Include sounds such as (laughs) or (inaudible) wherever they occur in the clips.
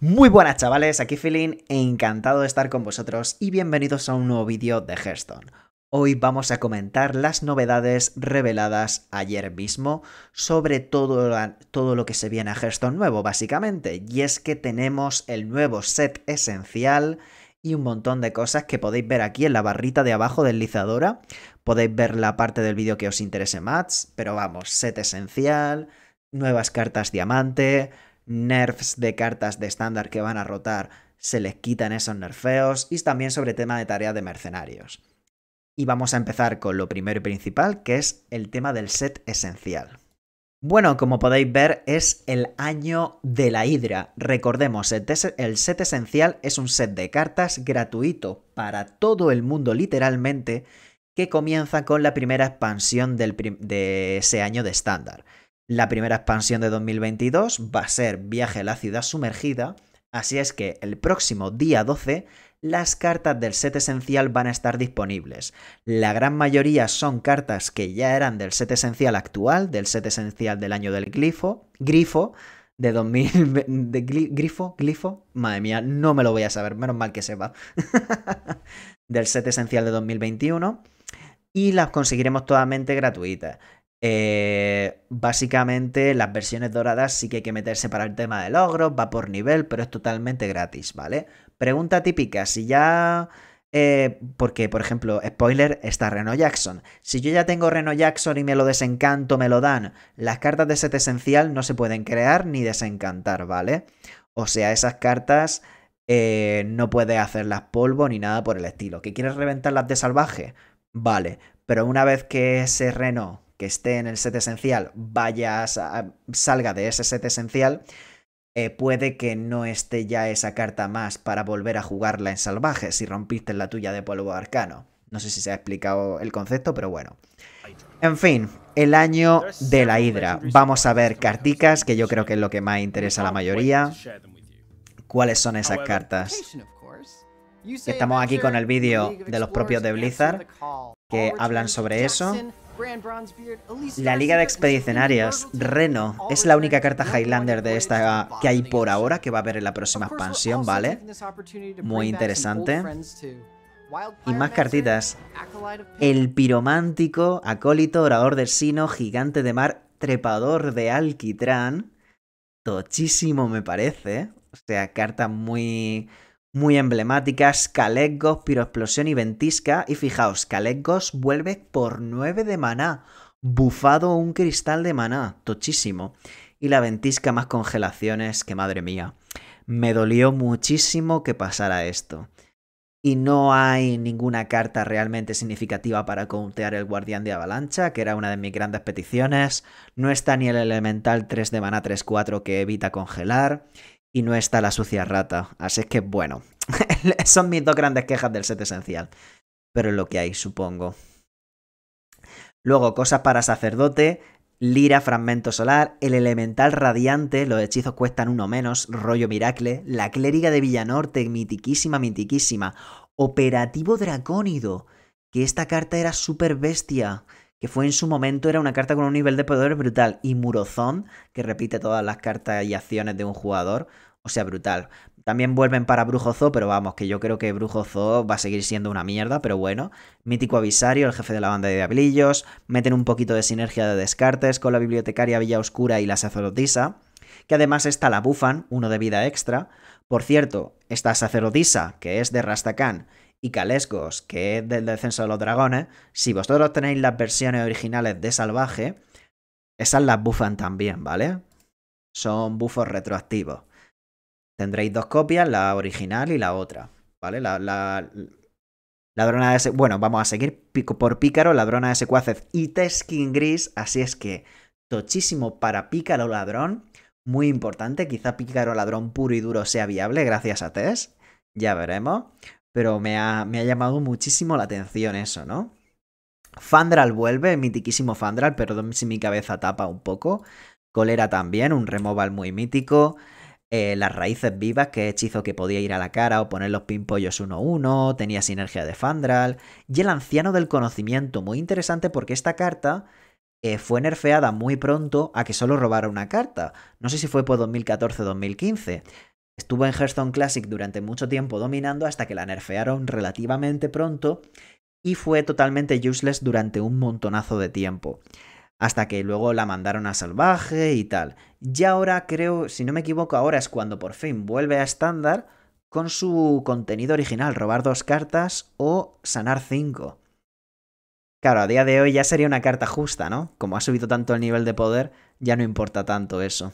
Muy buenas chavales, aquí Feeling, encantado de estar con vosotros y bienvenidos a un nuevo vídeo de Hearthstone. Hoy vamos a comentar las novedades reveladas ayer mismo sobre todo, todo lo que se viene a Hearthstone nuevo básicamente, y es que tenemos el nuevo set esencial y un montón de cosas que podéis ver aquí en la barrita de abajo deslizadora. Podéis ver la parte del vídeo que os interese más, pero vamos, set esencial, nuevas cartas diamante, nerfs de cartas de estándar que van a rotar, se les quitan esos nerfeos y también sobre tema de tarea de mercenarios. Y vamos a empezar con lo primero y principal, que es el tema del set esencial. Bueno, como podéis ver, es el año de la Hidra. Recordemos, el set esencial es un set de cartas gratuito para todo el mundo literalmente, que comienza con la primera expansión de ese año de estándar. La primera expansión de 2022 va a ser Viaje a la ciudad sumergida, así es que el próximo día 12 las cartas del set esencial van a estar disponibles. La gran mayoría son cartas que ya eran del set esencial actual, del set esencial del año del glifo, grifo, de 2000... grifo, glifo, madre mía, no me lo voy a saber, menos mal que sepa. (laughs) del set esencial de 2021. Y las conseguiremos totalmente gratuitas. Eh, básicamente las versiones doradas sí que hay que meterse para el tema de logros, va por nivel, pero es totalmente gratis, ¿vale? Pregunta típica, si ya... Eh, porque, por ejemplo, spoiler, está Reno Jackson. Si yo ya tengo Reno Jackson y me lo desencanto, me lo dan. Las cartas de set esencial no se pueden crear ni desencantar, ¿vale? O sea, esas cartas eh, no puedes hacerlas polvo ni nada por el estilo. ¿Que quieres reventarlas de salvaje? Vale, pero una vez que ese Reno que esté en el set esencial vayas salga de ese set esencial, eh, puede que no esté ya esa carta más para volver a jugarla en salvaje si rompiste la tuya de polvo arcano. No sé si se ha explicado el concepto, pero bueno. En fin, el año de la Hidra. Vamos a ver carticas, que yo creo que es lo que más interesa a la mayoría. ¿Cuáles son esas cartas? Estamos aquí con el vídeo de los propios de Blizzard, que hablan sobre eso. La Liga de Expedicionarios, Reno, es la única carta Highlander de esta que hay por ahora que va a haber en la próxima expansión, ¿vale? Muy interesante. Y más cartitas. El piromántico, acólito, orador del sino, gigante de mar, trepador de alquitrán. Tochísimo me parece. O sea, carta muy muy emblemáticas, Calegos, Piroexplosión y Ventisca. Y fijaos, Calegos vuelve por 9 de maná, bufado un cristal de maná, tochísimo. Y la Ventisca más congelaciones, que madre mía. Me dolió muchísimo que pasara esto. Y no hay ninguna carta realmente significativa para contear el Guardián de Avalancha, que era una de mis grandes peticiones. No está ni el Elemental 3 de maná 3-4 que evita congelar y no está la sucia rata. Así es que bueno, (laughs) son mis dos grandes quejas del set esencial. Pero es lo que hay, supongo. Luego, cosas para sacerdote, lira, fragmento solar, el elemental radiante, los hechizos cuestan uno menos, rollo miracle, la clériga de Villanorte, mitiquísima, mitiquísima, operativo dracónido, que esta carta era super bestia que fue en su momento era una carta con un nivel de poder brutal, y Murozón, que repite todas las cartas y acciones de un jugador, o sea, brutal. También vuelven para Zoo, pero vamos, que yo creo que Zoo va a seguir siendo una mierda, pero bueno. Mítico Avisario, el jefe de la banda de Diablillos, meten un poquito de sinergia de Descartes con la bibliotecaria Villa Oscura y la sacerdotisa, que además está la Bufan, uno de vida extra. Por cierto, esta sacerdotisa, que es de rastakan y Calescos que es del descenso de los dragones, si vosotros tenéis las versiones originales de salvaje, esas las bufan también, ¿vale? Son bufos retroactivos. Tendréis dos copias, la original y la otra, ¿vale? La, la ladrona de... Bueno, vamos a seguir pico por pícaro, ladrona de secuaces y teskin gris, así es que tochísimo para pícaro ladrón, muy importante, quizá pícaro ladrón puro y duro sea viable gracias a Tes. ya veremos pero me ha, llamado muchísimo la atención eso, ¿no? Fandral vuelve, mitiquísimo Fandral, perdón si mi cabeza tapa un poco. Colera también, un removal muy mítico. Eh, las raíces vivas, que hechizo que podía ir a la cara o poner los pimpollos 1-1, tenía sinergia de Fandral. Y el anciano del conocimiento, muy interesante porque esta carta eh, fue nerfeada muy pronto a que solo robara una carta. No sé si fue por 2014-2015. Estuvo en Hearthstone Classic durante mucho tiempo dominando hasta que la nerfearon relativamente pronto y fue totalmente useless durante un montonazo de tiempo. Hasta que luego la mandaron a salvaje y tal. Y ahora creo, si no me equivoco, ahora es cuando por fin vuelve a estándar con su contenido original, robar dos cartas o sanar cinco. Claro, a día de hoy ya sería una carta justa, ¿no? Como ha subido tanto el nivel de poder, ya no importa tanto eso.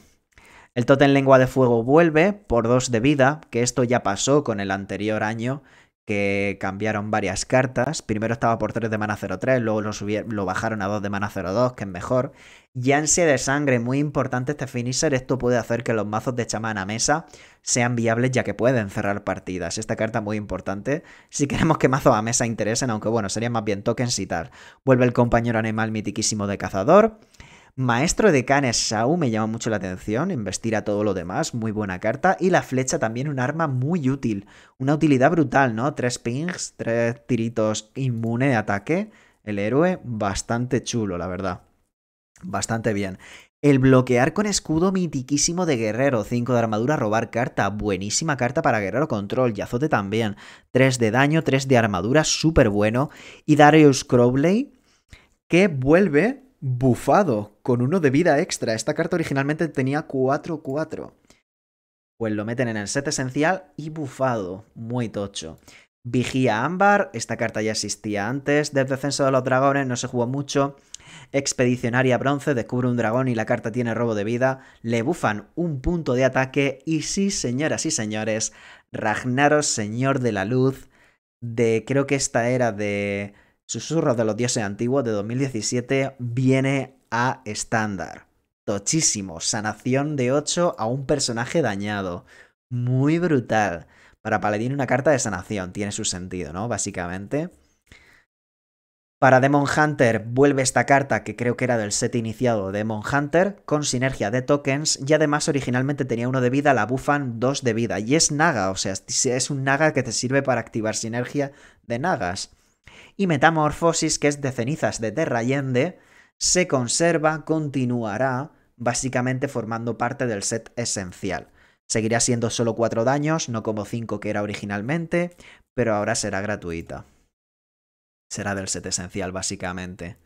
El Totem Lengua de Fuego vuelve por dos de vida, que esto ya pasó con el anterior año, que cambiaron varias cartas. Primero estaba por 3 de mana 03, luego lo, lo bajaron a 2 de mana 02, que es mejor. Y ansia de sangre, muy importante este finisher. Esto puede hacer que los mazos de chamán a mesa sean viables ya que pueden cerrar partidas. Esta carta muy importante si queremos que mazos a mesa interesen, aunque bueno, sería más bien tokens y tal. Vuelve el compañero animal mitiquísimo de cazador. Maestro de Canes Shao me llama mucho la atención, investir a todo lo demás, muy buena carta. Y la flecha también un arma muy útil, una utilidad brutal, ¿no? Tres pings, tres tiritos inmune de ataque. El héroe, bastante chulo, la verdad. Bastante bien. El bloquear con escudo mitiquísimo de guerrero, 5 de armadura, robar carta, buenísima carta para guerrero control, y azote también, Tres de daño, tres de armadura, súper bueno, y Darius Crowley, que vuelve bufado con uno de vida extra. Esta carta originalmente tenía 4-4. Pues lo meten en el set esencial y bufado. Muy tocho. Vigía Ámbar, esta carta ya existía antes. Del Descenso de los Dragones no se jugó mucho. Expedicionaria Bronce, descubre un dragón y la carta tiene robo de vida. Le bufan un punto de ataque. Y sí, señoras y señores, Ragnaros, Señor de la Luz, de creo que esta era de Susurros de los Dioses Antiguos de 2017 viene a estándar. Tochísimo. Sanación de 8 a un personaje dañado. Muy brutal. Para Paladín una carta de sanación. Tiene su sentido, ¿no? Básicamente. Para Demon Hunter vuelve esta carta que creo que era del set iniciado de Demon Hunter con sinergia de tokens y además originalmente tenía uno de vida, la bufan dos de vida y es Naga, o sea, es un Naga que te sirve para activar sinergia de Nagas. Y Metamorfosis, que es de cenizas de Terrayende, se conserva, continuará, básicamente formando parte del set esencial. Seguirá siendo solo 4 daños, no como 5 que era originalmente, pero ahora será gratuita. Será del set esencial, básicamente.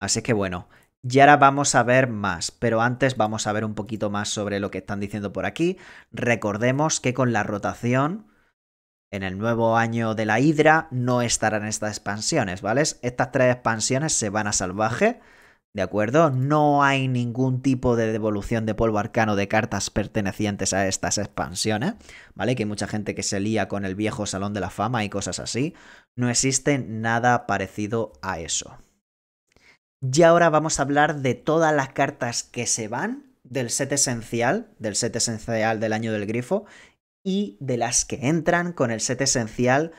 Así que bueno, y ahora vamos a ver más, pero antes vamos a ver un poquito más sobre lo que están diciendo por aquí. Recordemos que con la rotación en el nuevo año de la Hidra no estarán estas expansiones, ¿vale? Estas tres expansiones se van a salvaje, ¿de acuerdo? No hay ningún tipo de devolución de polvo arcano de cartas pertenecientes a estas expansiones, ¿vale? Que hay mucha gente que se lía con el viejo Salón de la Fama y cosas así. No existe nada parecido a eso. Y ahora vamos a hablar de todas las cartas que se van del set esencial, del set esencial del año del grifo, y de las que entran con el set esencial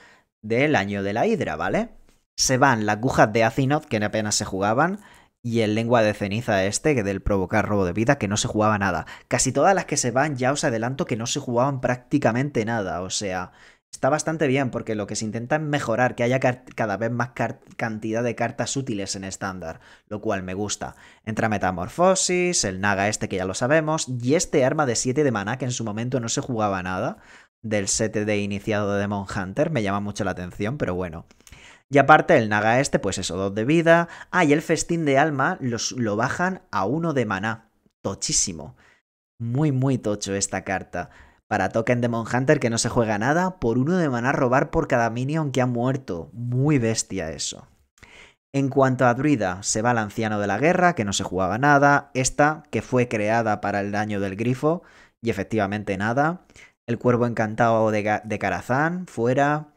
del año de la Hidra, ¿vale? Se van las agujas de Azinoth, que apenas se jugaban, y el lengua de ceniza este, que del provocar robo de vida, que no se jugaba nada. Casi todas las que se van, ya os adelanto que no se jugaban prácticamente nada, o sea, está bastante bien porque lo que se intenta es mejorar que haya cada vez más cantidad de cartas útiles en estándar, lo cual me gusta. Entra Metamorfosis, el Naga este que ya lo sabemos, y este arma de 7 de mana que en su momento no se jugaba nada, del 7 de iniciado de Demon Hunter, me llama mucho la atención, pero bueno. Y aparte el Naga este, pues eso, 2 de vida. Ah, y el festín de alma los, lo bajan a 1 de maná. Tochísimo. Muy, muy tocho esta carta. Para token Demon Hunter que no se juega nada, por uno de maná robar por cada minion que ha muerto. Muy bestia eso. En cuanto a Druida, se va el anciano de la guerra, que no se jugaba nada, esta, que fue creada para el daño del grifo, y efectivamente nada. El cuervo encantado de, de fuera.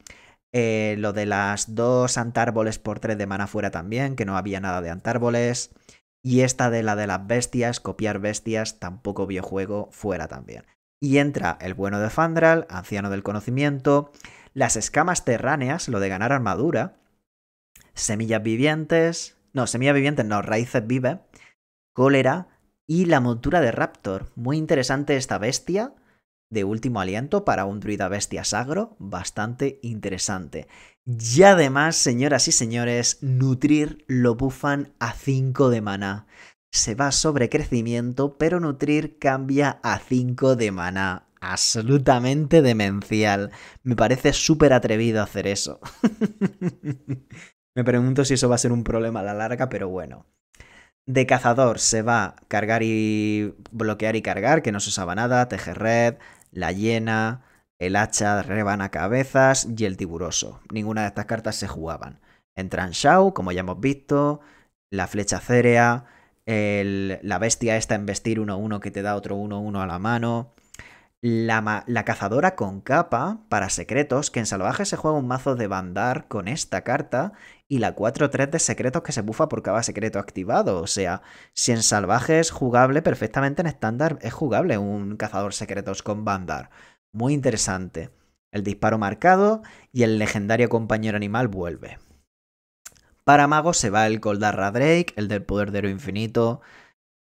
Eh, lo de las dos antárboles por tres de mana fuera también, que no había nada de antárboles. Y esta de la de las bestias, copiar bestias, tampoco vio juego, fuera también. Y entra el bueno de Fandral, anciano del conocimiento, las escamas terráneas, lo de ganar armadura, semillas vivientes, no, semillas vivientes no, raíces vive, cólera y la montura de Raptor. Muy interesante esta bestia de último aliento para un druida bestia sagro, bastante interesante. Y además, señoras y señores, nutrir lo bufan a 5 de mana se va sobre crecimiento, pero Nutrir cambia a 5 de maná. Absolutamente demencial. Me parece súper atrevido hacer eso. (laughs) Me pregunto si eso va a ser un problema a la larga, pero bueno. De cazador se va cargar y bloquear y cargar, que no se usaba nada, tejer red, la llena el hacha rebana cabezas y el tiburoso. Ninguna de estas cartas se jugaban. en Shao, como ya hemos visto, la flecha cerea, la bestia esta en vestir 1-1 que te da otro 1-1 a la mano. La, la, cazadora con capa para secretos, que en salvaje se juega un mazo de bandar con esta carta, y la 4-3 de secretos que se bufa por cada secreto activado. O sea, si en salvaje es jugable, perfectamente en estándar es jugable un cazador secretos con bandar. Muy interesante. El disparo marcado y el legendario compañero animal vuelve. Para Mago se va el Goldarra Drake, el del poder de héroe infinito,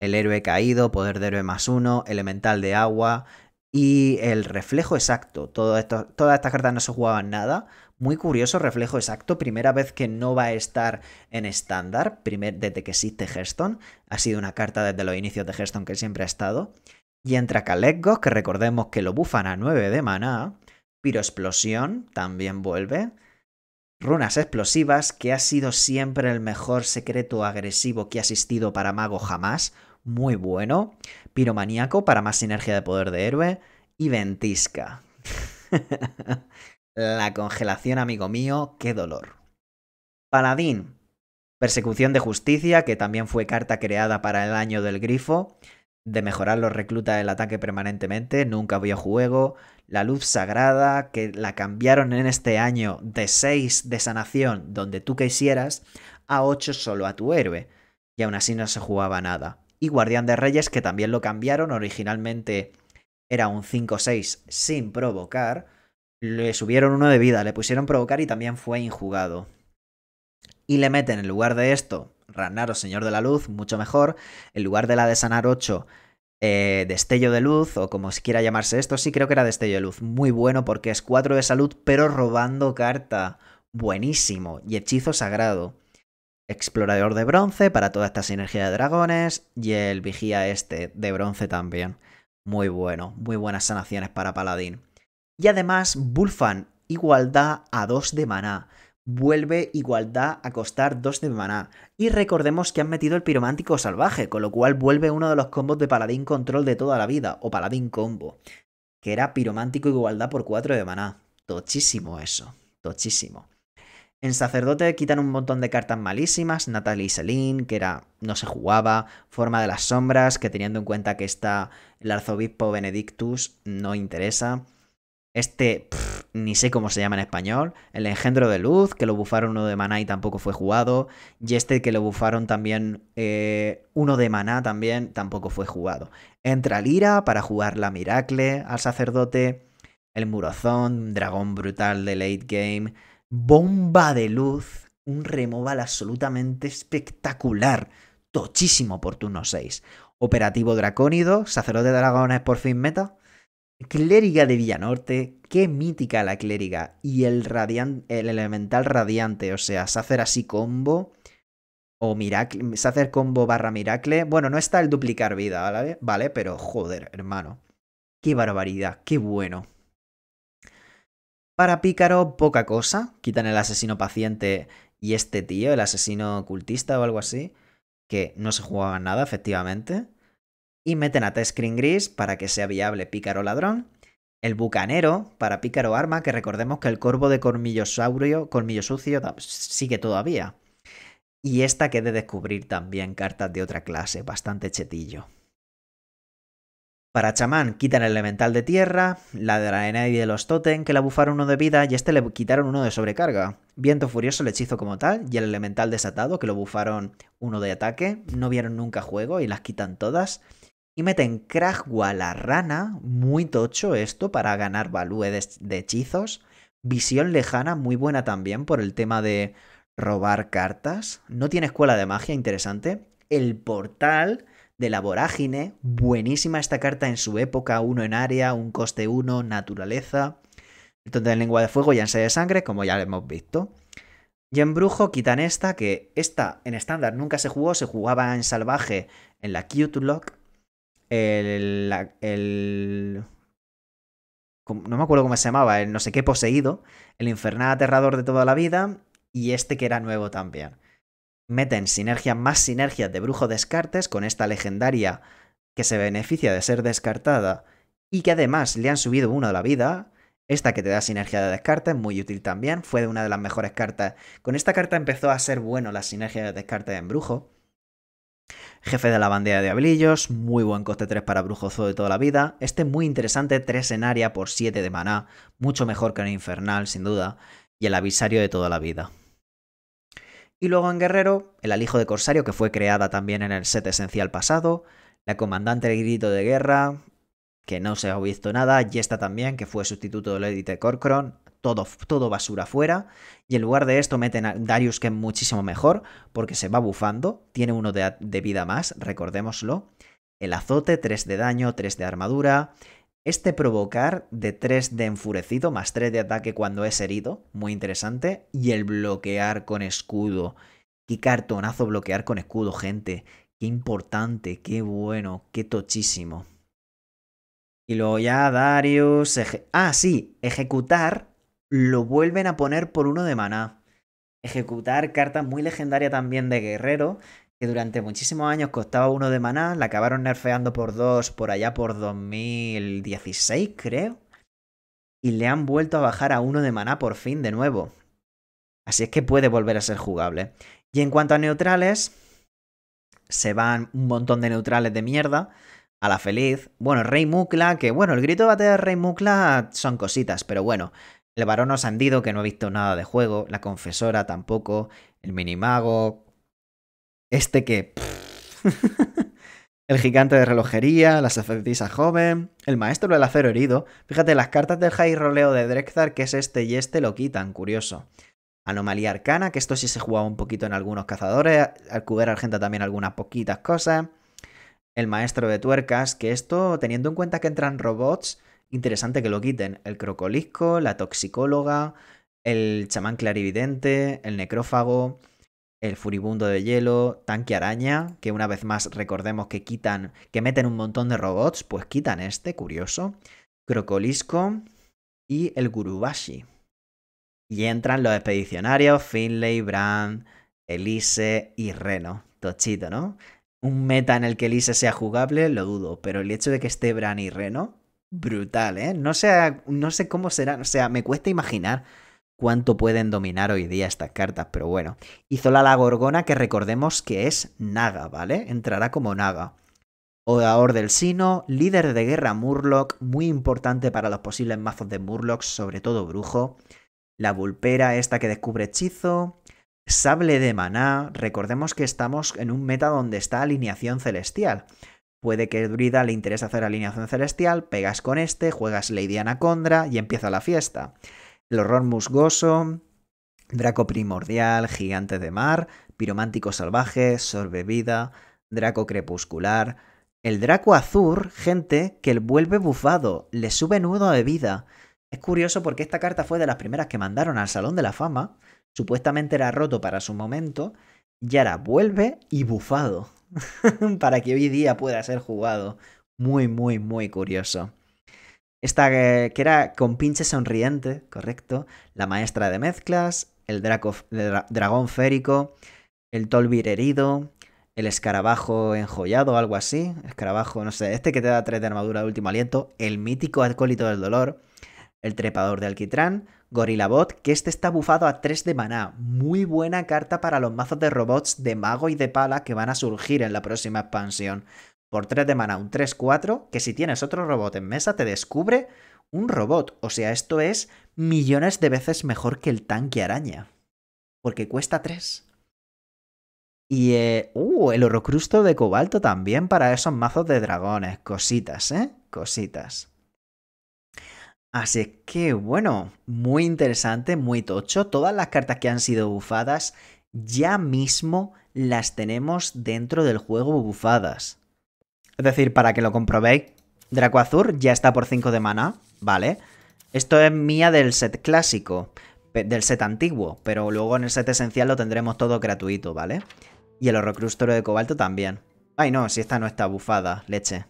el héroe caído, poder de héroe más uno, elemental de agua y el reflejo exacto. todas estas cartas no se jugaban nada. Muy curioso, reflejo exacto. Primera vez que no va a estar en estándar, desde que existe Hearthstone. Ha sido una carta desde los inicios de Hearthstone que siempre ha estado. Y entra Kalegos, que recordemos que lo bufan a 9 de maná. Piroexplosión también vuelve. Runas explosivas, que ha sido siempre el mejor secreto agresivo que ha existido para mago jamás, muy bueno. Piromaníaco para más sinergia de poder de héroe. Y ventisca. (laughs) La congelación, amigo mío, qué dolor. Paladín. Persecución de justicia, que también fue carta creada para el año del grifo de mejorar los reclutas del ataque permanentemente, nunca a juego, la luz sagrada, que la cambiaron en este año de 6 de sanación, donde tú quisieras, a 8 solo a tu héroe, y aún así no se jugaba nada. Y Guardián de Reyes, que también lo cambiaron, originalmente era un 5-6 sin provocar, le subieron uno de vida, le pusieron provocar y también fue injugado. Y le meten en lugar de esto o Señor de la Luz, mucho mejor. En lugar de la de Sanar 8, eh, Destello de Luz, o como quiera llamarse esto, sí creo que era Destello de Luz. Muy bueno porque es 4 de salud, pero robando carta. Buenísimo. Y Hechizo Sagrado. Explorador de bronce para toda esta sinergia de dragones. Y el vigía este de bronce también. Muy bueno. Muy buenas sanaciones para paladín. Y además, Bulfan, igualdad a 2 de maná vuelve igualdad a costar 2 de maná. Y recordemos que han metido el piromántico salvaje, con lo cual vuelve uno de los combos de paladín control de toda la vida, o paladín combo, que era piromántico igualdad por 4 de maná. Tochísimo eso, tochísimo. En sacerdote quitan un montón de cartas malísimas, Natalie y Selin, que era no se jugaba, Forma de las Sombras, que teniendo en cuenta que está el arzobispo Benedictus, no interesa. Este, ni sé cómo se llama en español. El engendro de luz, que lo bufaron uno de maná y tampoco fue jugado. Y este que lo bufaron también eh, uno de maná también tampoco fue jugado. Entra Lira para jugar la Miracle al sacerdote. El Murozón, dragón brutal de late game. Bomba de luz. Un removal absolutamente espectacular. Tochísimo por turno 6. Operativo dracónido. Sacerdote de dragones por fin meta. Clériga de Villanorte, qué mítica la clériga. Y el, el elemental radiante, o sea, hacer así combo. O Miracle, hacer combo barra Miracle. Bueno, no está el duplicar vida, ¿vale? Vale, pero joder, hermano. Qué barbaridad, qué bueno. Para Pícaro, poca cosa. Quitan el asesino paciente y este tío, el asesino cultista o algo así. Que no se jugaban nada, efectivamente y meten a Screen Gris para que sea viable Pícaro Ladrón, el Bucanero para Pícaro Arma, que recordemos que el Corvo de Cormillosaurio, Colmillo Sucio, sigue todavía. Y esta que he de descubrir también cartas de otra clase, bastante chetillo. Para chamán quitan el elemental de tierra, la de la y de los totem que la bufaron uno de vida y este le quitaron uno de sobrecarga. Viento furioso el hechizo como tal y el elemental desatado que lo bufaron uno de ataque. No vieron nunca juego y las quitan todas. Y meten a la rana, muy tocho esto, para ganar value de, hechizos. Visión lejana, muy buena también por el tema de robar cartas. No tiene escuela de magia, interesante. El portal de la vorágine, buenísima esta carta en su época, uno en área, un coste uno, naturaleza. Entonces en lengua de fuego y ansia de sangre, como ya lo hemos visto. Y en brujo quitan esta, que esta en estándar nunca se jugó, se jugaba en salvaje en la q lock el, no me acuerdo cómo se llamaba, el no sé qué poseído, el infernal aterrador de toda la vida y este que era nuevo también. Meten sinergias más sinergias de Brujo Descartes con esta legendaria que se beneficia de ser descartada y que además le han subido uno de la vida. Esta que te da sinergia de Descartes, muy útil también, fue de una de las mejores cartas. Con esta carta empezó a ser bueno la sinergia de Descartes en Brujo. Jefe de la bandera de Diablillos, muy buen coste 3 para Brujozo de toda la vida. Este muy interesante, 3 en área por 7 de maná, mucho mejor que en Infernal, sin duda. Y el Avisario de toda la vida. Y luego en Guerrero, el Alijo de Corsario, que fue creada también en el set esencial pasado. La Comandante de Grito de Guerra, que no se ha visto nada. Y esta también, que fue sustituto del Edite corcron, todo, todo basura fuera. Y en lugar de esto meten a Darius, que es muchísimo mejor, porque se va bufando, tiene uno de, vida más, recordémoslo. El azote, 3 de daño, 3 de armadura. Este provocar de 3 de enfurecido, más 3 de ataque cuando es herido, muy interesante. Y el bloquear con escudo. Qué cartonazo bloquear con escudo, gente. Qué importante, qué bueno, qué tochísimo. Y luego ya Darius... ah, sí, ejecutar lo vuelven a poner por uno de maná. Ejecutar carta muy legendaria también de guerrero, que durante muchísimos años costaba uno de maná, la acabaron nerfeando por dos por allá por 2016, creo. Y le han vuelto a bajar a uno de maná por fin de nuevo. Así es que puede volver a ser jugable. Y en cuanto a neutrales, se van un montón de neutrales de mierda. A la feliz. Bueno, Rey Mukla, que bueno, el grito de batalla de Rey Mukla son cositas, pero bueno. El varón sandido, que no he visto nada de juego. La confesora tampoco. El minimago. Este que. (laughs) el gigante de relojería. La sacerdotisa joven. El maestro del acero herido. Fíjate, las cartas del high roleo de Drekzar, que es este y este, lo quitan. Curioso. Anomalía arcana, que esto sí se jugaba un poquito en algunos cazadores. Al cuber argenta también algunas poquitas cosas. El maestro de tuercas, que esto, teniendo en cuenta que entran robots interesante que lo quiten. El crocolisco, la toxicóloga, el chamán clarividente, el necrófago, el furibundo de hielo, tanque araña, que una vez más recordemos que quitan, que meten un montón de robots, pues quitan este, curioso. Crocolisco y el Gurubashi. Y entran los expedicionarios Finlay, Bran, Elise y Reno. Tochito, ¿no? Un meta en el que Elise sea jugable, lo dudo, pero el hecho de que esté Bran y Reno brutal, ¿eh? No, no sé cómo será, o sea, me cuesta imaginar cuánto pueden dominar hoy día estas cartas, pero bueno. hizo la Gorgona, que recordemos que es Naga, ¿vale? Entrará como Naga. Odaor del Sino, líder de guerra Murloc, muy importante para los posibles mazos de Murloc, sobre todo Brujo. La Vulpera, esta que descubre hechizo. Sable de Maná, recordemos que estamos en un meta donde está alineación celestial. Puede que Druida le interese hacer alineación celestial, pegas con este, juegas Lady Anacondra y empieza la fiesta. El horror musgoso, Draco primordial, gigante de mar, piromántico salvaje, sorbevida, Draco crepuscular. El Draco azul, gente, que vuelve bufado, le sube nudo de vida. Es curioso porque esta carta fue de las primeras que mandaron al Salón de la Fama, supuestamente era roto para su momento, y ahora vuelve y bufado. (laughs) para que hoy día pueda ser jugado. Muy, muy, muy curioso. Esta eh, que era con pinche sonriente, correcto. La maestra de mezclas, el dragón férico, el tolvir herido, el escarabajo enjollado, algo así. Escarabajo, no sé, este que te da tres de armadura de último aliento, el mítico acólito del dolor, el trepador de alquitrán, Gorilabot, que este está bufado a 3 de maná. Muy buena carta para los mazos de robots de mago y de pala que van a surgir en la próxima expansión. Por 3 de maná, un 3-4, que si tienes otro robot en mesa te descubre un robot. O sea, esto es millones de veces mejor que el tanque araña. Porque cuesta 3. Y eh, uh, el horocrusto de cobalto también para esos mazos de dragones. Cositas, ¿eh? Cositas. Así que bueno, muy interesante, muy tocho. Todas las cartas que han sido bufadas ya mismo las tenemos dentro del juego bufadas. Es decir, para que lo comprobéis, Draco Azur ya está por 5 de mana, ¿vale? Esto es mía del set clásico, del set antiguo, pero luego en el set esencial lo tendremos todo gratuito, ¿vale? Y el horrocrústoro de cobalto también. Ay no, si esta no está bufada, leche.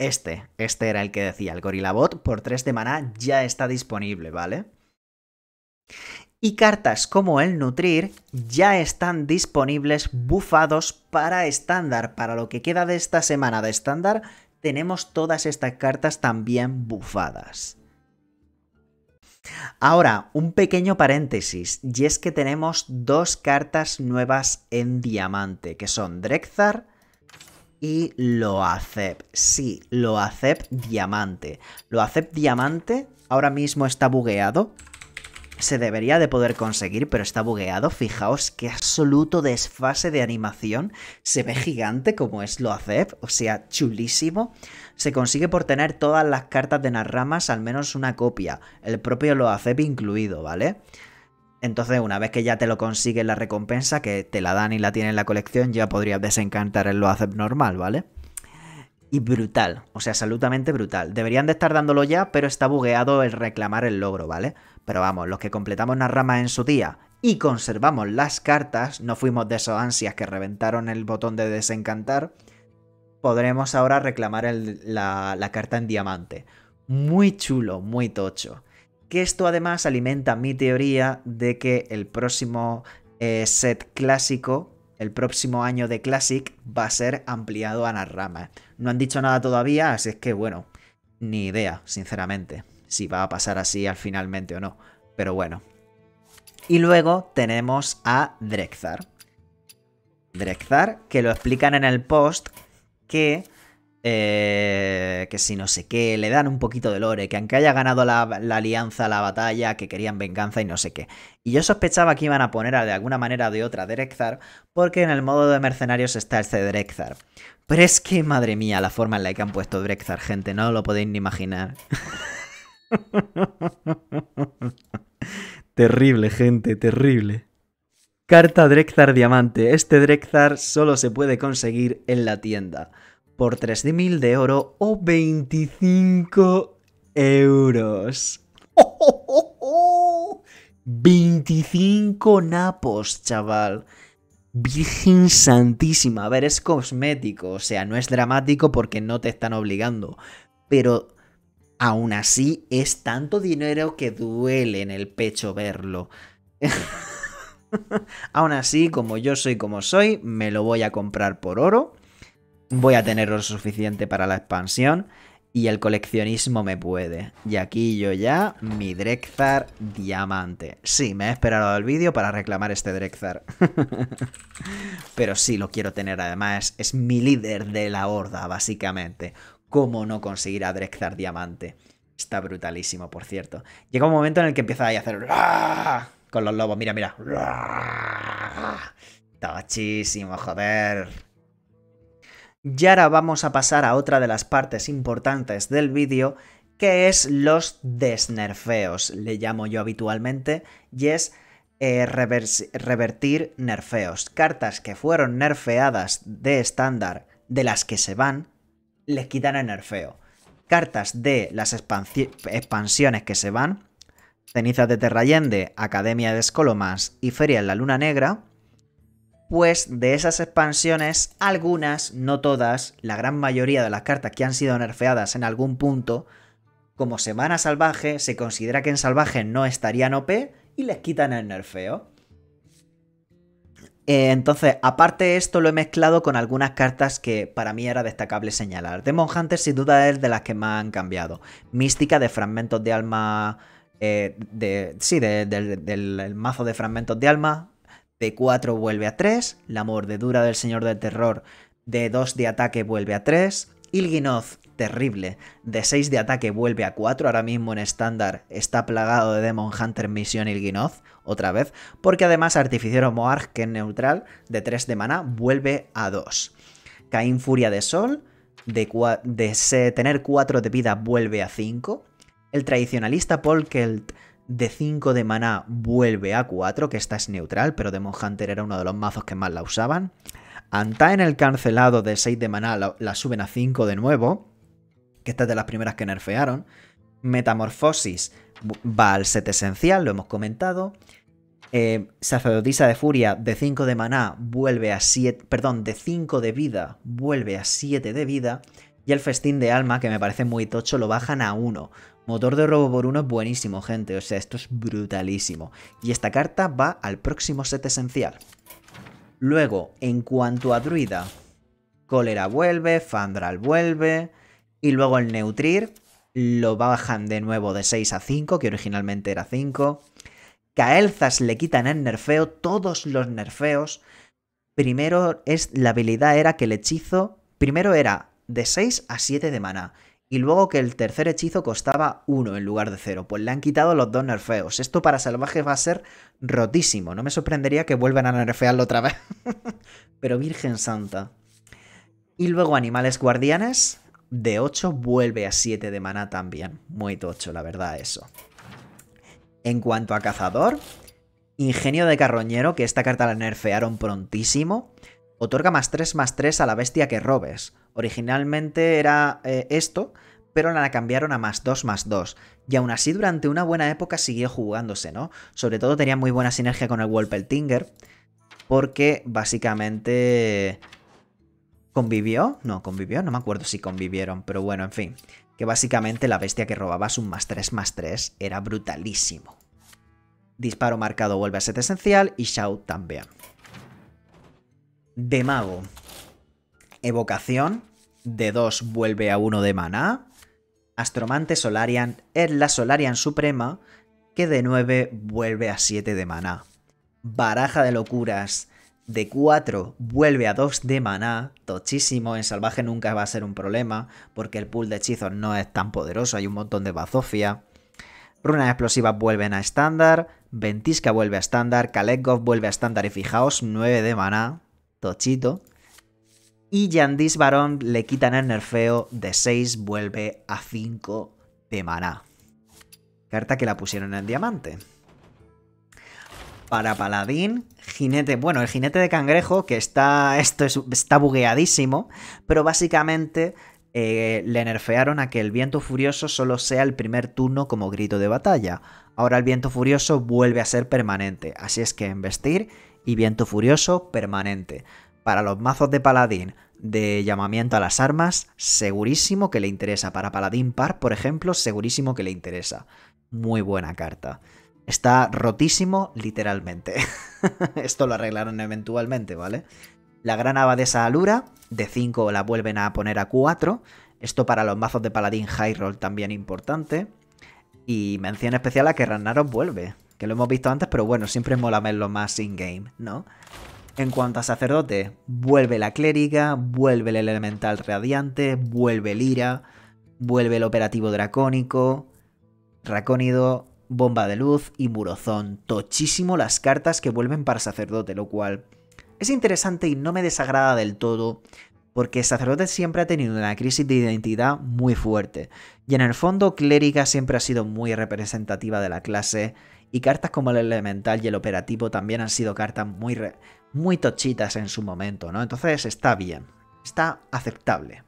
Este, este era el que decía, el bot por 3 de maná ya está disponible, ¿vale? Y cartas como el Nutrir ya están disponibles bufados para estándar. Para lo que queda de esta semana de estándar, tenemos todas estas cartas también bufadas. Ahora, un pequeño paréntesis, y es que tenemos dos cartas nuevas en diamante, que son Drexar y lo acep. Sí, lo acep diamante. Lo acep diamante ahora mismo está bugueado. Se debería de poder conseguir, pero está bugueado. Fijaos qué absoluto desfase de animación. Se ve gigante como es lo acep, o sea, chulísimo. Se consigue por tener todas las cartas de Narramas, al menos una copia, el propio lo acep incluido, ¿vale? vale entonces, una vez que ya te lo consigues la recompensa, que te la dan y la tienes en la colección, ya podrías desencantar el lo normal, ¿vale? Y brutal, o sea, absolutamente brutal. Deberían de estar dándolo ya, pero está bugueado el reclamar el logro, ¿vale? Pero vamos, los que completamos una rama en su día y conservamos las cartas, no fuimos de esos ansias que reventaron el botón de desencantar, podremos ahora reclamar la carta en diamante. Muy chulo, muy tocho. Que esto además alimenta mi teoría de que el próximo eh, set clásico, el próximo año de Classic, va a ser ampliado a las No han dicho nada todavía, así es que bueno, ni idea, sinceramente, si va a pasar así al finalmente o no. Pero bueno. Y luego tenemos a Drexar. Drexar, que lo explican en el post, que eh, que si no sé qué, le dan un poquito de lore, que aunque haya ganado la, alianza, la batalla, que querían venganza y no sé qué. Y yo sospechaba que iban a poner a, de alguna manera o de otra Derekzar, porque en el modo de mercenarios está este Derekzar. Pero es que, madre mía, la forma en la que han puesto Derekzar, gente, no lo podéis ni imaginar. (laughs) terrible, gente, terrible. Carta Drekzar Diamante. Este Drekzar solo se puede conseguir en la tienda por 3.000 de oro o 25 euros. (laughs) ¡Oh, 25 napos, chaval. Virgen Santísima. A ver, es cosmético. O sea, no es dramático porque no te están obligando. Pero aún así es tanto dinero que duele en el pecho verlo. (laughs) aún así, como yo soy como soy, me lo voy a comprar por oro voy a tener lo suficiente para la expansión y el coleccionismo me puede. Y aquí yo ya, mi Drexar diamante. Sí, me he esperado el vídeo para reclamar este Drexar. (laughs) Pero sí, lo quiero tener. Además, es mi líder de la horda, básicamente. ¿Cómo no conseguir a Drexar diamante? Está brutalísimo, por cierto. Llega un momento en el que empieza a hacer... Con los lobos, mira, mira. Tochísimo, joder. Y ahora vamos a pasar a otra de las partes importantes del vídeo, que es los desnerfeos, le llamo yo habitualmente, y es eh, revertir nerfeos. Cartas que fueron nerfeadas de estándar, de las que se van, les quitan el nerfeo. Cartas de las expansiones que se van, Cenizas de Terrayende, Academia de Escolomas y Feria en la Luna Negra, pues de esas expansiones, algunas, no todas, la gran mayoría de las cartas que han sido nerfeadas en algún punto, como Semana Salvaje, se considera que en Salvaje no estarían OP y les quitan el nerfeo. Eh, entonces, aparte de esto, lo he mezclado con algunas cartas que para mí era destacable señalar. Demon Hunter, sin duda, es de las que más han cambiado. Mística de fragmentos de alma. Eh, de, sí, del mazo de fragmentos de alma de 4 vuelve a 3, la mordedura del Señor del Terror de 2 de ataque vuelve a 3, Ilginoth, terrible, de 6 de ataque vuelve a 4, ahora mismo en estándar está plagado de Demon Hunter Misión Ilginoth, otra vez, porque además Artificiero Moarg, que es neutral, de 3 de maná, vuelve a 2. Caín Furia de Sol, de, de tener 4 de vida vuelve a 5. El tradicionalista Polkelt de 5 de maná vuelve a 4, que esta es neutral, pero Demon Hunter era uno de los mazos que más la usaban. Anta en el cancelado de 6 de maná la, suben a 5 de nuevo, que esta es de las primeras que nerfearon. Metamorfosis va al set esencial, lo hemos comentado. Eh, sacerdotisa de furia de 5 de maná vuelve a 7, perdón, de 5 de vida vuelve a 7 de vida. Y el festín de alma, que me parece muy tocho, lo bajan a 1. Motor de robo por uno es buenísimo, gente. O sea, esto es brutalísimo. Y esta carta va al próximo set esencial. Luego, en cuanto a druida, Cólera vuelve, Fandral vuelve. Y luego el Neutrir lo bajan de nuevo de 6 a 5, que originalmente era 5. Caelzas le quitan el nerfeo, todos los nerfeos. Primero, es, la habilidad era que el hechizo... Primero era de 6 a 7 de mana y luego que el tercer hechizo costaba 1 en lugar de 0. Pues le han quitado los dos nerfeos. Esto para salvajes va a ser rotísimo. No me sorprendería que vuelvan a nerfearlo otra vez. (laughs) Pero Virgen Santa. Y luego animales guardianes. De 8 vuelve a 7 de maná también. Muy tocho, la verdad, eso. En cuanto a cazador, ingenio de carroñero, que esta carta la nerfearon prontísimo. Otorga más 3 más 3 a la bestia que robes. Originalmente era eh, esto, pero la cambiaron a más 2 más 2. Y aún así durante una buena época siguió jugándose, ¿no? Sobre todo tenía muy buena sinergia con el Tinger. porque básicamente convivió, no convivió, no me acuerdo si convivieron, pero bueno, en fin, que básicamente la bestia que robabas un más 3 más 3 era brutalísimo. Disparo marcado vuelve a ser esencial y Shout también de mago. Evocación. De 2 vuelve a 1 de maná. Astromante Solarian es la Solarian Suprema, que de 9 vuelve a 7 de maná. Baraja de locuras. De 4 vuelve a 2 de maná, tochísimo, en salvaje nunca va a ser un problema, porque el pool de hechizos no es tan poderoso, hay un montón de bazofia. Runas explosivas vuelven a estándar, Ventisca vuelve a estándar, Kalekov vuelve a estándar y fijaos, 9 de maná tochito. Y Yandis Barón le quitan el nerfeo de 6, vuelve a 5 de maná. Carta que la pusieron en diamante. Para paladín, jinete, bueno, el jinete de cangrejo, que está, esto está bugueadísimo, pero básicamente eh, le nerfearon a que el viento furioso solo sea el primer turno como grito de batalla. Ahora el viento furioso vuelve a ser permanente, así es que en vestir y viento furioso permanente. Para los mazos de paladín de llamamiento a las armas, segurísimo que le interesa. Para paladín par, por ejemplo, segurísimo que le interesa. Muy buena carta. Está rotísimo, literalmente. (laughs) Esto lo arreglaron eventualmente, ¿vale? La gran abadesa Alura, de 5 la vuelven a poner a 4. Esto para los mazos de paladín high roll también importante. Y mención especial a que Ragnaros vuelve que lo hemos visto antes, pero bueno, siempre mola verlo más in-game, ¿no? En cuanto a sacerdote, vuelve la clériga, vuelve el elemental radiante, vuelve el ira, vuelve el operativo dracónico, dracónido, bomba de luz y murozón. Tochísimo las cartas que vuelven para sacerdote, lo cual es interesante y no me desagrada del todo, porque sacerdote siempre ha tenido una crisis de identidad muy fuerte, y en el fondo clériga siempre ha sido muy representativa de la clase y cartas como el elemental y el operativo también han sido cartas muy, muy tochitas en su momento, ¿no? Entonces está bien, está aceptable.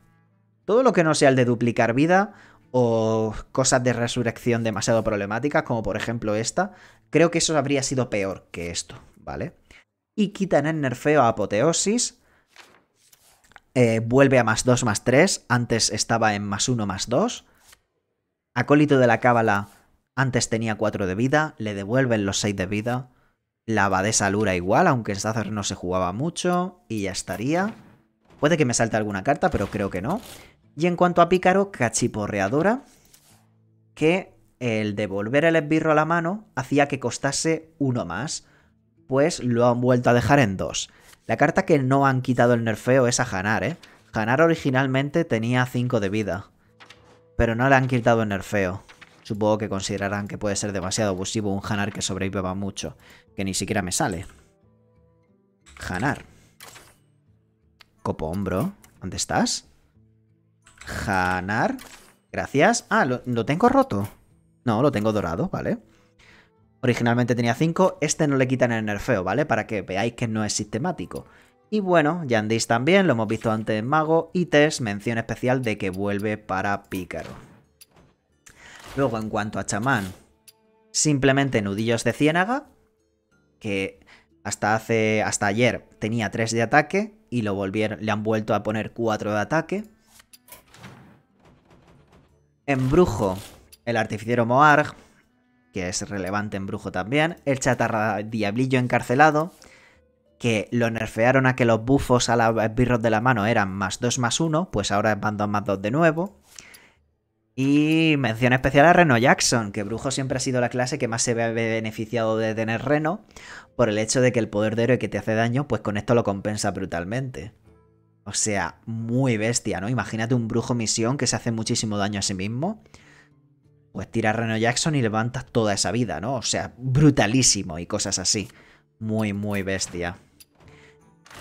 Todo lo que no sea el de duplicar vida o cosas de resurrección demasiado problemáticas, como por ejemplo esta, creo que eso habría sido peor que esto, ¿vale? Y quitan el nerfeo a apoteosis, eh, vuelve a más 2, más 3. Antes estaba en más 1, más 2. Acólito de la Cábala antes tenía 4 de vida, le devuelven los 6 de vida. La abadesa Lura igual, aunque en Sazer no se jugaba mucho. Y ya estaría. Puede que me salte alguna carta, pero creo que no. Y en cuanto a Pícaro, Cachiporreadora, que el devolver el esbirro a la mano hacía que costase uno más, pues lo han vuelto a dejar en dos. La carta que no han quitado el nerfeo es a Hanar, ¿eh? Hanar originalmente tenía 5 de vida, pero no le han quitado el nerfeo. Supongo que considerarán que puede ser demasiado abusivo un Hanar que sobreviva mucho. Que ni siquiera me sale. Hanar. Copo hombro. ¿Dónde estás? Hanar. Gracias. Ah, lo, lo tengo roto. No, lo tengo dorado, vale. Originalmente tenía 5. Este no le quitan el nerfeo, ¿vale? Para que veáis que no es sistemático. Y bueno, Yandis también, lo hemos visto antes en Mago. Y Tess, mención especial de que vuelve para Pícaro. Luego, en cuanto a chamán, simplemente nudillos de ciénaga, que hasta hace hasta ayer tenía 3 de ataque y lo volvieron, le han vuelto a poner 4 de ataque. Embrujo, el artificiero Moarg, que es relevante en brujo también. El chatarra diablillo encarcelado, que lo nerfearon a que los bufos a la birros de la mano eran más 2 más 1, pues ahora van 2 más 2 de nuevo. Y mención especial a Reno Jackson, que Brujo siempre ha sido la clase que más se ve beneficiado de tener Reno, por el hecho de que el poder de héroe que te hace daño, pues con esto lo compensa brutalmente. O sea, muy bestia, ¿no? Imagínate un brujo misión que se hace muchísimo daño a sí mismo. Pues tira a Reno Jackson y levantas toda esa vida, ¿no? O sea, brutalísimo y cosas así. Muy, muy bestia.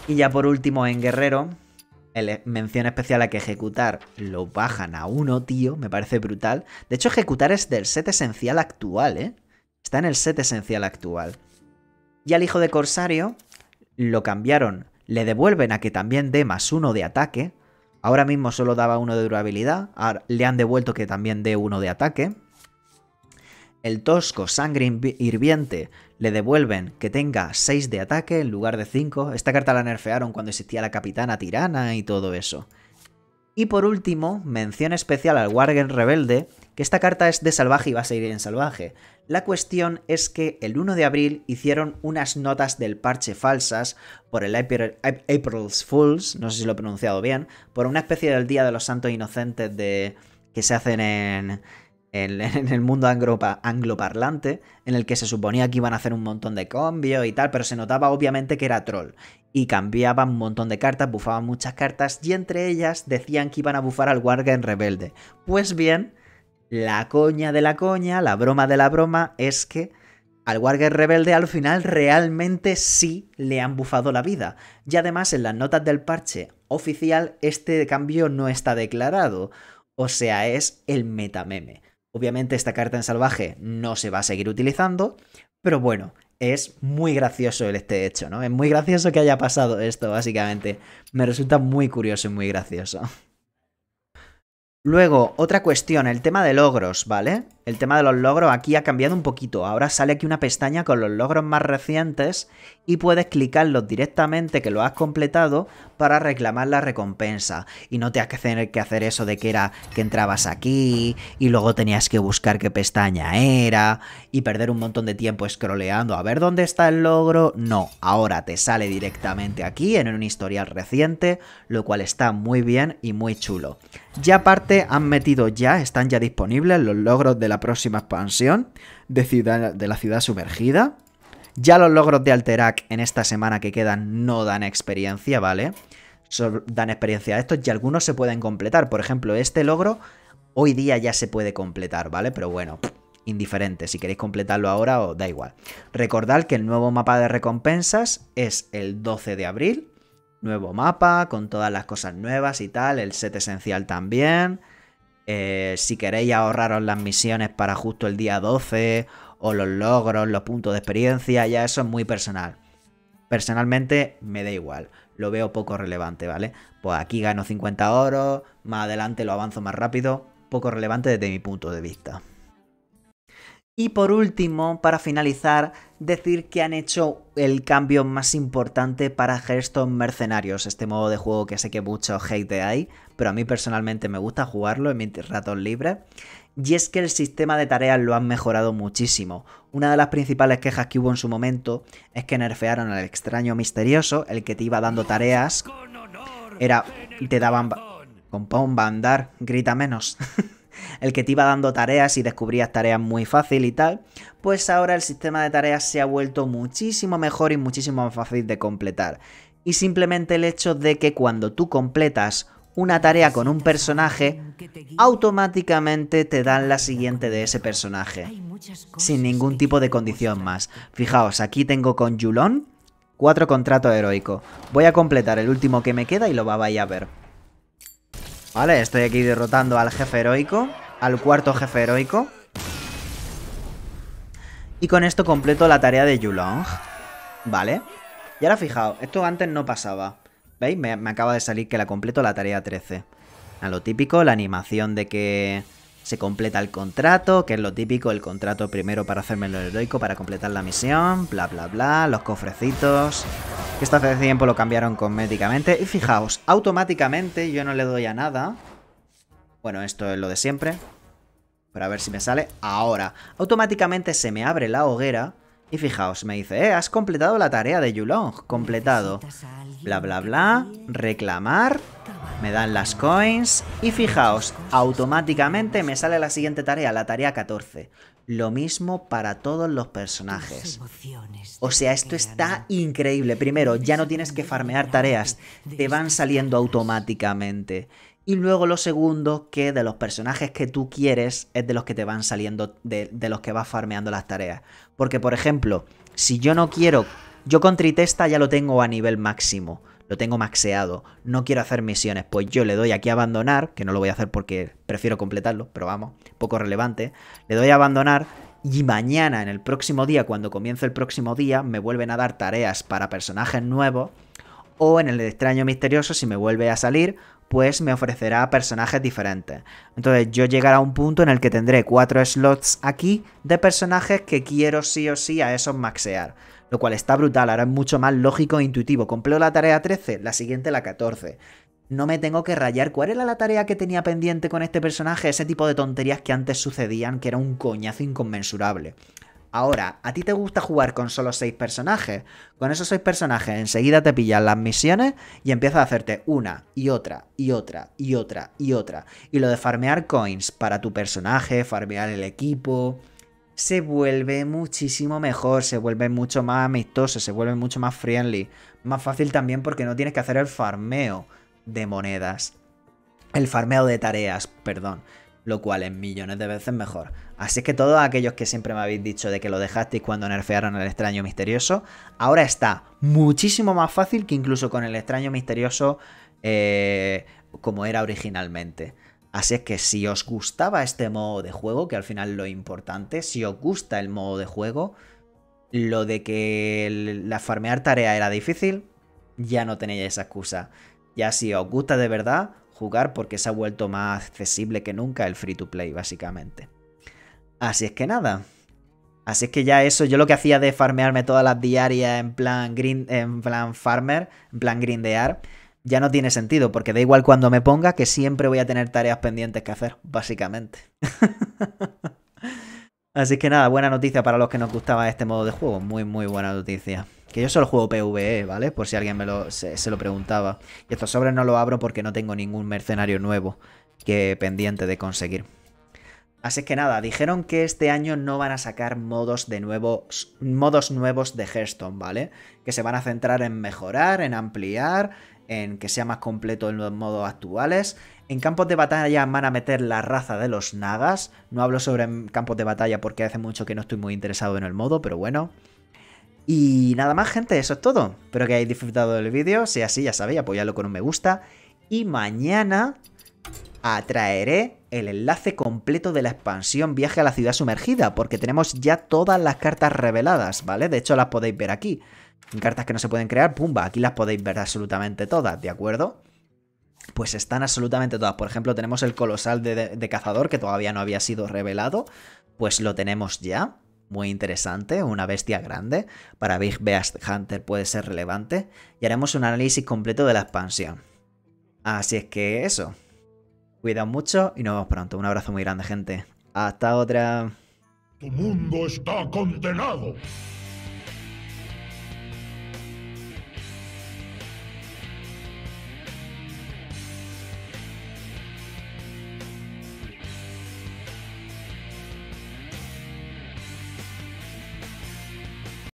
Y ya por último, en Guerrero, e- mención especial a que ejecutar lo bajan a uno, tío. Me parece brutal. De hecho, ejecutar es del set esencial actual, ¿eh? Está en el set esencial actual. Y al hijo de Corsario lo cambiaron. Le devuelven a que también dé más uno de ataque. Ahora mismo solo daba uno de durabilidad. Ahora le han devuelto que también dé uno de ataque. El tosco sangre hirviente le devuelven que tenga 6 de ataque en lugar de 5. Esta carta la nerfearon cuando existía la capitana tirana y todo eso. Y por último, mención especial al Wargen Rebelde, que esta carta es de salvaje y va a seguir en salvaje. La cuestión es que el 1 de abril hicieron unas notas del parche falsas por el April's Fools, no sé si lo he pronunciado bien, por una especie del Día de los Santos Inocentes de, que se hacen en, (laughs) en, el mundo angloparlante, en el que se suponía que iban a hacer un montón de cambios y tal, pero se notaba obviamente que era troll. Y cambiaban un montón de cartas, bufaban muchas cartas, y entre ellas decían que iban a bufar al en Rebelde. Pues bien, la coña de la coña, la broma de la broma, es que al Wargame Rebelde al final realmente sí le han bufado la vida. Y además en las notas del parche oficial este cambio no está declarado. O sea, es el metameme. Obviamente esta carta en salvaje no se va a seguir utilizando, pero bueno, es muy gracioso este hecho, ¿no? Es muy gracioso que haya pasado esto, básicamente. Me resulta muy curioso y muy gracioso. Luego, otra cuestión, el tema de logros, ¿vale? El tema de los logros aquí ha cambiado un poquito. Ahora sale aquí una pestaña con los logros más recientes y puedes clicarlos directamente que lo has completado para reclamar la recompensa y no te has que que hacer eso de que era que entrabas aquí y luego tenías que buscar qué pestaña era y perder un montón de tiempo scrolleando a ver dónde está el logro. No, ahora te sale directamente aquí en un historial reciente, lo cual está muy bien y muy chulo. Ya aparte han metido ya, están ya disponibles los logros de la próxima expansión de, ciudad, de la ciudad sumergida. Ya los logros de Alterac en esta semana que quedan no dan experiencia, ¿vale? dan experiencia a estos y algunos se pueden completar. Por ejemplo, este logro hoy día ya se puede completar, ¿vale? Pero bueno, indiferente. Si queréis completarlo ahora, os da igual. Recordad que el nuevo mapa de recompensas es el 12 de abril. Nuevo mapa, con todas las cosas nuevas y tal. El set esencial también. Eh, si queréis ahorraros las misiones para justo el día 12 o los logros, los puntos de experiencia, ya eso es muy personal. Personalmente me da igual, lo veo poco relevante, ¿vale? Pues aquí gano 50 oros, más adelante lo avanzo más rápido, poco relevante desde mi punto de vista. Y por último, para finalizar, decir que han hecho el cambio más importante para Hearthstone Mercenarios, este modo de juego que sé que muchos hate ahí, pero a mí personalmente me gusta jugarlo en mis ratos libres y es que el sistema de tareas lo han mejorado muchísimo. Una de las principales quejas que hubo en su momento es que nerfearon al extraño misterioso, el que te iba dando tareas. Era, te daban... Compón, andar, grita menos. (laughs) el que te iba dando tareas y descubrías tareas muy fácil y tal, pues ahora el sistema de tareas se ha vuelto muchísimo mejor y muchísimo más fácil de completar. Y simplemente el hecho de que cuando tú completas una tarea con un personaje, automáticamente te dan la siguiente de ese personaje, sin ningún tipo de condición más. Fijaos, aquí tengo con Yulon cuatro contratos heroicos. Voy a completar el último que me queda y lo va a ver. Vale, estoy aquí derrotando al jefe heroico, al cuarto jefe heroico. Y con esto completo la tarea de Yulong. Vale. Y ahora fijaos, esto antes no pasaba. ¿Veis? Me, acaba de salir que la completo la tarea 13. A lo típico, la animación de que se completa el contrato, que es lo típico, el contrato primero para hacerme lo heroico, para completar la misión, bla bla bla, los cofrecitos, que esto hace tiempo lo cambiaron cosméticamente, y fijaos, automáticamente yo no le doy a nada, bueno, esto es lo de siempre, pero a ver si me sale, ahora, automáticamente se me abre la hoguera, y fijaos, me dice, eh, has completado la tarea de Yulong, completado bla bla bla, reclamar, me dan las coins y fijaos, automáticamente me sale la siguiente tarea, la tarea 14. Lo mismo para todos los personajes. O sea, esto está increíble. Primero, ya no tienes que farmear tareas, te van saliendo automáticamente. Y luego lo segundo, que de los personajes que tú quieres es de los que te van saliendo, de, de los que vas farmeando las tareas. Porque, por ejemplo, si yo no quiero yo con Tritesta ya lo tengo a nivel máximo, lo tengo maxeado, no quiero hacer misiones, pues yo le doy aquí a abandonar, que no lo voy a hacer porque prefiero completarlo, pero vamos, poco relevante, le doy a abandonar y mañana en el próximo día, cuando comience el próximo día, me vuelven a dar tareas para personajes nuevos o en el extraño misterioso, si me vuelve a salir, pues me ofrecerá personajes diferentes. Entonces yo llegaré a un punto en el que tendré cuatro slots aquí de personajes que quiero sí o sí a esos maxear lo cual está brutal, ahora es mucho más lógico e intuitivo. Compleo la tarea 13, la siguiente la 14. No me tengo que rayar. ¿Cuál era la tarea que tenía pendiente con este personaje? Ese tipo de tonterías que antes sucedían, que era un coñazo inconmensurable. Ahora, ¿a ti te gusta jugar con solo 6 personajes? Con esos 6 personajes enseguida te pillan las misiones y empiezas a hacerte una y otra y otra y otra y otra. Y lo de farmear coins para tu personaje, farmear el equipo, se vuelve muchísimo mejor, se vuelve mucho más amistoso, se vuelve mucho más friendly. Más fácil también porque no tienes que hacer el farmeo de monedas. El farmeo de tareas, perdón. Lo cual es millones de veces mejor. Así que todos aquellos que siempre me habéis dicho de que lo dejasteis cuando nerfearon el extraño misterioso, ahora está muchísimo más fácil que incluso con el extraño misterioso eh, como era originalmente. Así es que si os gustaba este modo de juego, que al final lo importante, si os gusta el modo de juego, lo de que la farmear tarea era difícil, ya no tenéis esa excusa. Ya si os gusta de verdad, jugar porque se ha vuelto más accesible que nunca el free to play, básicamente. Así es que nada. Así es que ya eso, yo lo que hacía de farmearme todas las diarias en plan, green, en plan farmer, en plan grindear, ya no tiene sentido, porque da igual cuando me ponga que siempre voy a tener tareas pendientes que hacer, básicamente. (laughs) Así que nada, buena noticia para los que nos gustaba este modo de juego, muy muy buena noticia. Que yo solo juego PvE, ¿vale? Por si alguien me lo, se, lo preguntaba. Y estos sobres no los abro porque no tengo ningún mercenario nuevo que pendiente de conseguir. Así que nada, dijeron que este año no van a sacar modos de nuevos, modos nuevos de Hearthstone, ¿vale? Que se van a centrar en mejorar, en ampliar, en que sea más completo en los modos actuales. En campos de batalla van a meter la raza de los nagas. No hablo sobre campos de batalla porque hace mucho que no estoy muy interesado en el modo, pero bueno. Y nada más, gente, eso es todo. Espero que hayáis disfrutado del vídeo. Si así, ya sabéis, apoyadlo con un me gusta. Y mañana atraeré el enlace completo de la expansión Viaje a la Ciudad Sumergida, porque tenemos ya todas las cartas reveladas, ¿vale? De hecho, las podéis ver aquí. Cartas que no se pueden crear, pumba, aquí las podéis ver absolutamente todas, ¿de acuerdo? Pues están absolutamente todas. Por ejemplo, tenemos el colosal de, cazador que todavía no había sido revelado. Pues lo tenemos ya muy interesante, una bestia grande, para Big Beast Hunter puede ser relevante, y haremos un análisis completo de la expansión. Así es que eso, Cuidado mucho y nos vemos pronto. Un abrazo muy grande, gente. Hasta otra. Tu mundo está condenado.